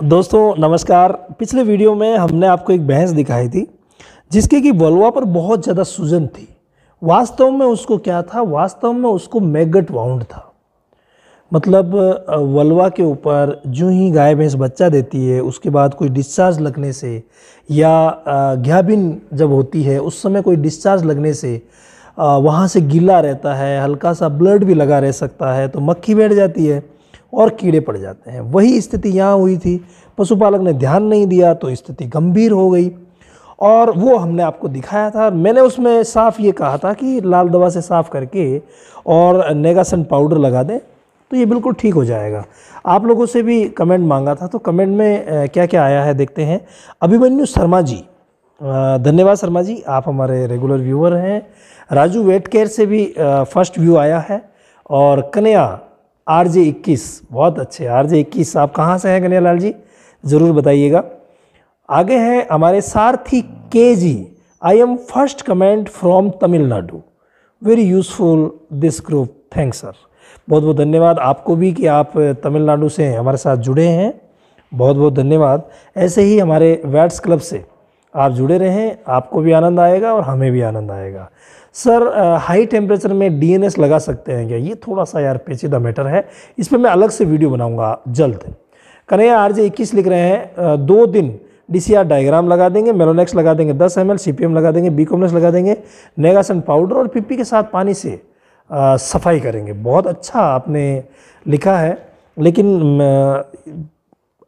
दोस्तों नमस्कार पिछले वीडियो में हमने आपको एक भैंस दिखाई थी जिसके कि वलवा पर बहुत ज़्यादा सूजन थी वास्तव में उसको क्या था वास्तव में उसको मैगट वाउंड था मतलब वलवा के ऊपर जो ही गाय भैंस बच्चा देती है उसके बाद कोई डिस्चार्ज लगने से या घ्याबिन जब होती है उस समय कोई डिस्चार्ज लगने से वहाँ से गीला रहता है हल्का सा ब्लड भी लगा रह सकता है तो मक्खी बैठ जाती है और कीड़े पड़ जाते हैं वही स्थिति यहाँ हुई थी पशुपालक ने ध्यान नहीं दिया तो स्थिति गंभीर हो गई और वो हमने आपको दिखाया था मैंने उसमें साफ ये कहा था कि लाल दवा से साफ़ करके और नेगासन पाउडर लगा दें तो ये बिल्कुल ठीक हो जाएगा आप लोगों से भी कमेंट मांगा था तो कमेंट में क्या क्या आया है देखते हैं अभिमन्यु शर्मा जी धन्यवाद शर्मा जी आप हमारे रेगुलर व्यूअर हैं राजू वेट केयर से भी फर्स्ट व्यू आया है और कन्या आर जे इक्कीस बहुत अच्छे आर जे इक्कीस आप कहाँ से हैं कन्हैया जी ज़रूर बताइएगा आगे हैं हमारे सारथी के जी I am first comment from Tamil Nadu very useful this group thank sir बहुत बहुत धन्यवाद आपको भी कि आप तमिलनाडु से हमारे साथ जुड़े हैं बहुत बहुत धन्यवाद ऐसे ही हमारे वैट्स क्लब से आप जुड़े रहें आपको भी आनंद आएगा और हमें भी आनंद आएगा सर आ, हाई टेम्परेचर में डीएनएस लगा सकते हैं क्या ये थोड़ा सा यार पेचीदा मैटर है इस पर मैं अलग से वीडियो बनाऊंगा जल्द कन्हैया आर जे इक्कीस लिख रहे हैं दो दिन आर डायग्राम लगा देंगे मेलोनेक्स लगा देंगे दस एम एल लगा देंगे बी लगा देंगे नेगासन पाउडर और पीपी के साथ पानी से आ, सफाई करेंगे बहुत अच्छा आपने लिखा है लेकिन आ,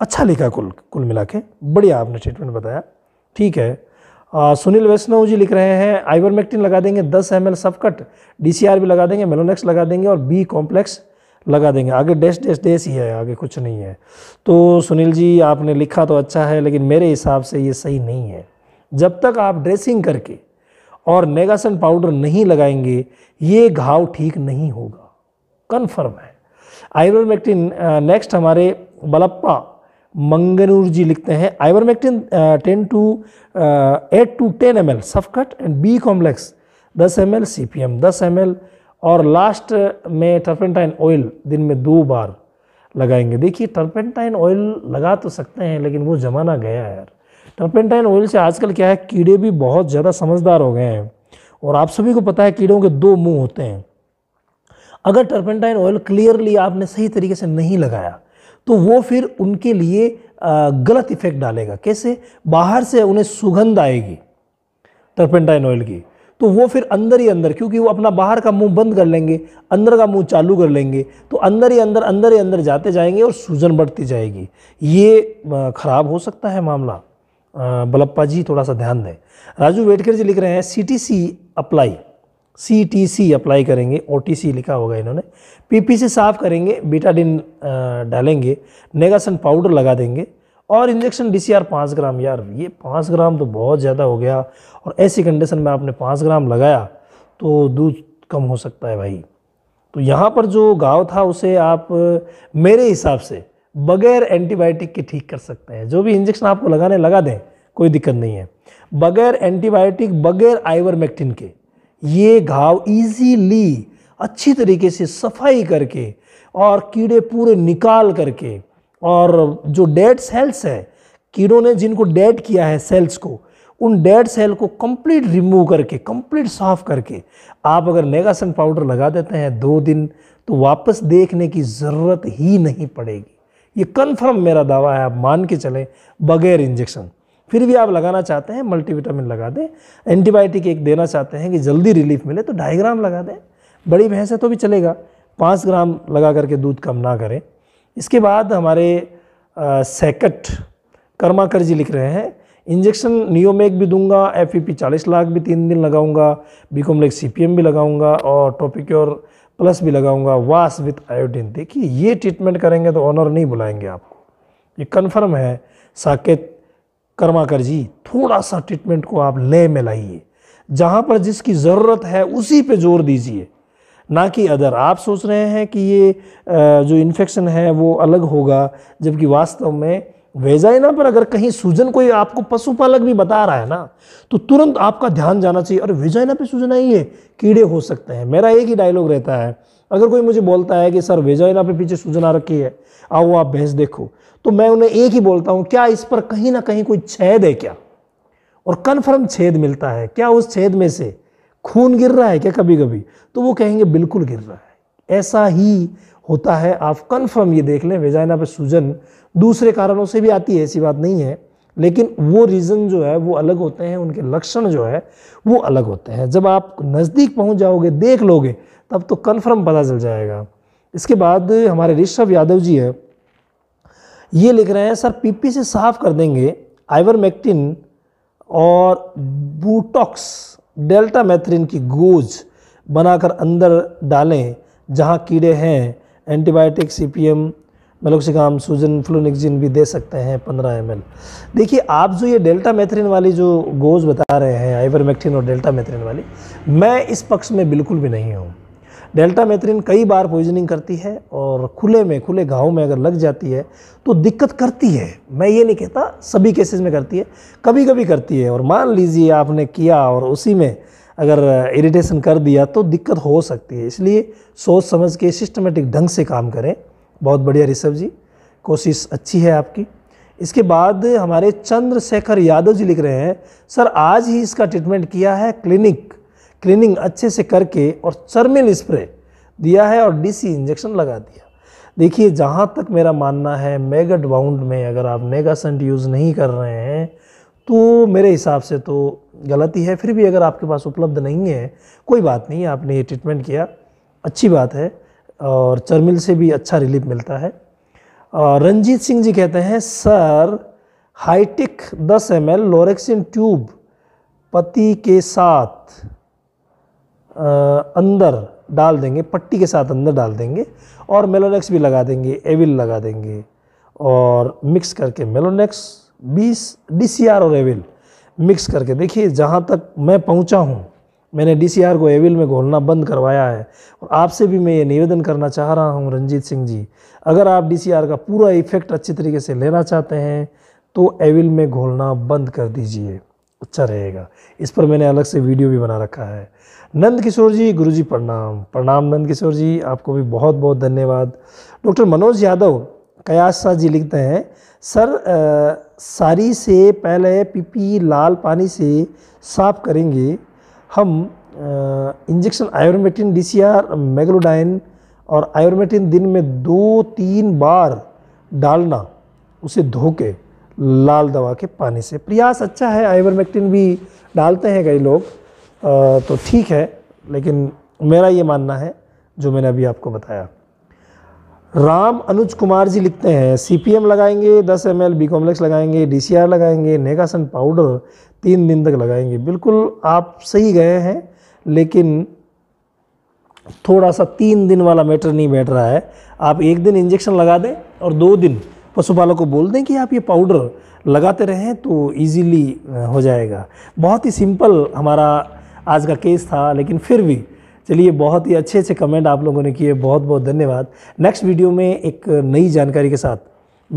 अच्छा लिखा कुल कुल मिला के बढ़िया आपने ट्रीटमेंट बताया ठीक है आ, सुनील वैष्णव जी लिख रहे हैं आइवरमेक्टिन लगा देंगे 10 M L subcut D C R भी लगा देंगे मेलोनेक्स लगा देंगे और बी कॉम्प्लेक्स लगा देंगे आगे डैश डैश डैश ही है आगे कुछ नहीं है तो सुनील जी आपने लिखा तो अच्छा है लेकिन मेरे हिसाब से ये सही नहीं है जब तक आप ड्रेसिंग करके और नेगासन पाउडर नहीं लगाएंगे ये घाव ठीक नहीं होगा कन्फर्म है आयुर्वेदमेक्टिन नेक्स्ट हमारे बलप्पा मंगनूर जी लिखते हैं ivermectin ten two eight two ten M L subcut and B complex दस M L C P M दस एम एल और लास्ट में टर्पेंटाइन ऑयल दिन में दो बार लगाएंगे देखिए टर्पेंटाइन ऑयल लगा तो सकते हैं लेकिन वो ज़माना गया है यार टर्पेंटाइन ऑयल से आजकल क्या है कीड़े भी बहुत ज़्यादा समझदार हो गए हैं और आप सभी को पता है कीड़ों के दो मुंह होते हैं अगर टर्पेंटाइन ऑयल क्लियरली आपने सही तरीके से नहीं लगाया तो वो फिर उनके लिए गलत इफ़ेक्ट डालेगा कैसे बाहर से उन्हें सुगंध आएगी टर्पेंटाइन ऑयल की तो वो फिर अंदर ही अंदर क्योंकि वो अपना बाहर का मुंह बंद कर लेंगे अंदर का मुंह चालू कर लेंगे तो अंदर ही अंदर अंदर ही अंदर जाते जाएंगे और सूजन बढ़ती जाएगी ये ख़राब हो सकता है मामला बलप्पा जी थोड़ा सा ध्यान दें राजू वेटकर जी लिख रहे हैं C T C apply C T C apply करेंगे ओ टी सी लिखा होगा इन्होंने पी पी सी साफ़ करेंगे बीटाडिन डालेंगे नेगासन पाउडर लगा देंगे और इंजेक्शन डी सी आर पाँच ग्राम यार ये पाँच ग्राम तो बहुत ज़्यादा हो गया और ऐसी कंडीशन में आपने पाँच ग्राम लगाया तो दूध कम हो सकता है भाई तो यहाँ पर जो गाँव था उसे आप मेरे हिसाब से बगैर एंटीबायोटिक के ठीक कर सकते हैं जो भी इंजेक्शन आपको लगाने लगा दें कोई दिक्कत नहीं है बगैर एंटीबायोटिक बगैर आइवर मैक्टिन के ये घाव इजीली अच्छी तरीके से सफाई करके और कीड़े पूरे निकाल करके और जो डेड सेल्स है कीड़ों ने जिनको डेड किया है सेल्स को उन डेड सेल को कंप्लीट रिमूव करके कंप्लीट साफ करके आप अगर मेगासन पाउडर लगा देते हैं दो दिन तो वापस देखने की ज़रूरत ही नहीं पड़ेगी ये कन्फर्म मेरा दावा है आप मान के चलें बगैर इंजेक्शन फिर भी आप लगाना चाहते हैं मल्टीविटामिन लगा दें एंटीबायोटिक एक देना चाहते हैं कि जल्दी रिलीफ मिले तो ढाई ग्राम लगा दें बड़ी भैंस है तो भी चलेगा पाँच ग्राम लगा करके दूध कम ना करें इसके बाद हमारे सैकट कर्माकर जी लिख रहे हैं इंजेक्शन नियोमेक भी दूंगा एफ ई पी चालीस लाख भी तीन दिन लगाऊंगा बीकोमलेक सी पी एम भी लगाऊंगा और टॉपिक्योर प्लस भी लगाऊंगा वास विथ आयोडीन देखिए ये ट्रीटमेंट करेंगे तो ऑनर नहीं बुलाएंगे आपको ये कन्फर्म है साकेत कर्माकर जी थोड़ा सा ट्रीटमेंट को आप लय में लाइए जहाँ पर जिसकी ज़रूरत है उसी पे जोर दीजिए ना कि अदर आप सोच रहे हैं कि ये जो इन्फेक्शन है वो अलग होगा जबकि वास्तव में वेजाइना पर अगर कहीं सूजन कोई आपको पशुपालक भी बता रहा है ना तो तुरंत आपका ध्यान जाना चाहिए अरे वेजाइना पे सूजन आई है कीड़े हो सकते हैं मेरा एक ही डायलॉग रहता है अगर कोई मुझे बोलता है कि सर वेजाइना पे पीछे सूजन आ रखी है आओ आप भैंस देखो तो मैं उन्हें एक ही बोलता हूं क्या इस पर कहीं ना कहीं कोई छेद है क्या और कन्फर्म छेद मिलता है क्या उस छेद में से खून गिर रहा है क्या कभी कभी तो वो कहेंगे बिल्कुल गिर रहा है ऐसा ही होता है आप कन्फर्म ये देख लें वेजाइना पर सूजन दूसरे कारणों से भी आती है ऐसी बात नहीं है लेकिन वो रीज़न जो है वो अलग होते हैं उनके लक्षण जो है वो अलग होते हैं जब आप नज़दीक पहुंच जाओगे देख लोगे तब तो कन्फर्म पता चल जाएगा इसके बाद हमारे ऋषभ यादव जी हैं ये लिख रहे हैं सर पीपी से साफ कर देंगे आइवरमेक्टिन और बूटॉक्स डेल्टा मैथ्रिन की गोज बनाकर अंदर डालें जहाँ कीड़े हैं एंटीबायोटिक सीपीएम मेलोक्सिकाम सूजन फ्लोनिक्जिन भी दे सकते हैं 15 एम देखिए आप जो ये डेल्टा मैथ्रिन वाली जो गोज बता रहे हैं आइवरमेक्टिन और डेल्टा मैथ्रिन वाली मैं इस पक्ष में बिल्कुल भी नहीं हूँ डेल्टा मैथ्रिन कई बार पॉइजनिंग करती है और खुले में खुले घाव में अगर लग जाती है तो दिक्कत करती है मैं ये नहीं कहता सभी केसेस में करती है कभी कभी करती है और मान लीजिए आपने किया और उसी में अगर इरिटेशन कर दिया तो दिक्कत हो सकती है इसलिए सोच समझ के सिस्टमेटिक ढंग से काम करें बहुत बढ़िया ऋषभ जी कोशिश अच्छी है आपकी इसके बाद हमारे चंद्रशेखर यादव जी लिख रहे हैं सर आज ही इसका ट्रीटमेंट किया है क्लिनिक क्लीनिंग अच्छे से करके और चर्मिल स्प्रे दिया है और डीसी इंजेक्शन लगा दिया देखिए जहाँ तक मेरा मानना है मेगट बाउंड में अगर आप नेगासेंट यूज़ नहीं कर रहे हैं तो मेरे हिसाब से तो गलती है फिर भी अगर आपके पास उपलब्ध नहीं है कोई बात नहीं आपने ये ट्रीटमेंट किया अच्छी बात है और चर्मिल से भी अच्छा रिलीफ मिलता है और रंजीत सिंह जी कहते हैं sir Hitek 10 M L Lorexin tube पति के साथ अंदर डाल देंगे पट्टी के साथ अंदर डाल देंगे और मेलोनेक्स भी लगा देंगे एविल लगा देंगे और मिक्स करके मेलोनेक्स बीस डी और एविल मिक्स करके देखिए जहाँ तक मैं पहुँचा हूँ मैंने डी को एविल में घोलना बंद करवाया है और आपसे भी मैं ये निवेदन करना चाह रहा हूँ रंजीत सिंह जी अगर आप डी का पूरा इफेक्ट अच्छे तरीके से लेना चाहते हैं तो एविल में घोलना बंद कर दीजिए अच्छा रहेगा इस पर मैंने अलग से वीडियो भी बना रखा है नंद किशोर जी गुरु जी प्रणाम प्रणाम नंद किशोर जी आपको भी बहुत बहुत धन्यवाद डॉक्टर मनोज यादव कयास शाह जी लिखते हैं सर आ, सारी से पहले पीपी लाल पानी से साफ करेंगे हम इंजेक्शन आयोरमेटिन डीसीआर मेगलोडाइन और आयोरमेटिन दिन में दो तीन बार डालना उसे धो के लाल दवा के पानी से प्रयास अच्छा है आयोरमेक्टिन भी डालते हैं कई लोग तो ठीक है लेकिन मेरा ये मानना है जो मैंने अभी आपको बताया राम अनुज कुमार जी लिखते हैं सीपीएम लगाएंगे 10 एम एल बी कॉम्प्लेक्स लगाएंगे डीसीआर लगाएंगे नेगासन पाउडर तीन दिन तक लगाएंगे बिल्कुल आप सही गए हैं लेकिन थोड़ा सा तीन दिन वाला मैटर नहीं बैठ रहा है आप एक दिन इंजेक्शन लगा दें और दो दिन पशुपालक को बोल दें कि आप ये पाउडर लगाते रहें तो ईज़ीली हो जाएगा बहुत ही सिंपल हमारा आज का केस था लेकिन फिर भी चलिए बहुत ही अच्छे अच्छे कमेंट आप लोगों ने किए बहुत बहुत धन्यवाद नेक्स्ट वीडियो में एक नई जानकारी के साथ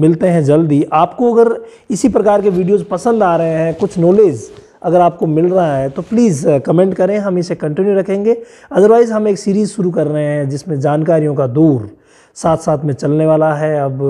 मिलते हैं जल्दी आपको अगर इसी प्रकार के वीडियोज़ पसंद आ रहे हैं कुछ नॉलेज अगर आपको मिल रहा है तो प्लीज़ कमेंट uh, करें हम इसे कंटिन्यू रखेंगे अदरवाइज़ हम एक सीरीज़ शुरू कर रहे हैं जिसमें जानकारियों का दूर साथ साथ में चलने वाला है अब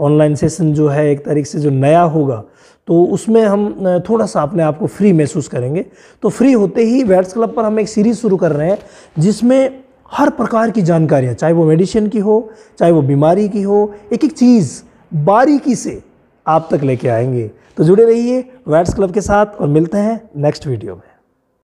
ऑनलाइन uh, सेशन जो है एक तरीके से जो नया होगा तो उसमें हम थोड़ा सा अपने आप को फ्री महसूस करेंगे तो फ्री होते ही वेट्स क्लब पर हम एक सीरीज़ शुरू कर रहे हैं जिसमें हर प्रकार की जानकारियाँ चाहे वो मेडिसिन की हो चाहे वो बीमारी की हो एक एक चीज़ बारीकी से आप तक लेके आएंगे तो जुड़े रहिए वेट्स क्लब के साथ और मिलते हैं नेक्स्ट वीडियो में